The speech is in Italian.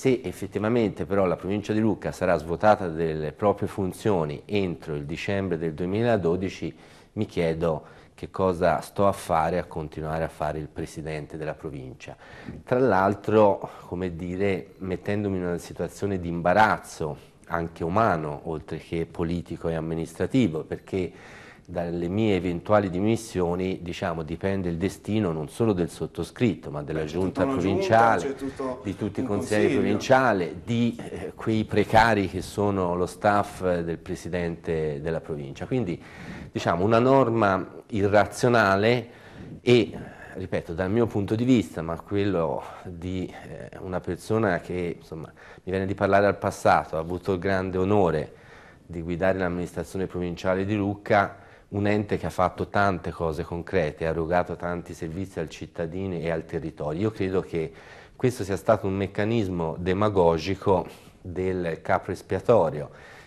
Se effettivamente però la provincia di Lucca sarà svuotata delle proprie funzioni entro il dicembre del 2012, mi chiedo che cosa sto a fare a continuare a fare il presidente della provincia. Tra l'altro, come dire, mettendomi in una situazione di imbarazzo anche umano, oltre che politico e amministrativo, perché dalle mie eventuali dimissioni diciamo, dipende il destino non solo del sottoscritto ma della giunta provinciale, giunta, di tutti i consiglieri provinciali, di eh, quei precari che sono lo staff eh, del presidente della provincia. Quindi diciamo, una norma irrazionale e ripeto, dal mio punto di vista, ma quello di eh, una persona che insomma, mi viene di parlare al passato, ha avuto il grande onore di guidare l'amministrazione provinciale di Lucca, un ente che ha fatto tante cose concrete, ha erogato tanti servizi al cittadino e al territorio. Io credo che questo sia stato un meccanismo demagogico del capro espiatorio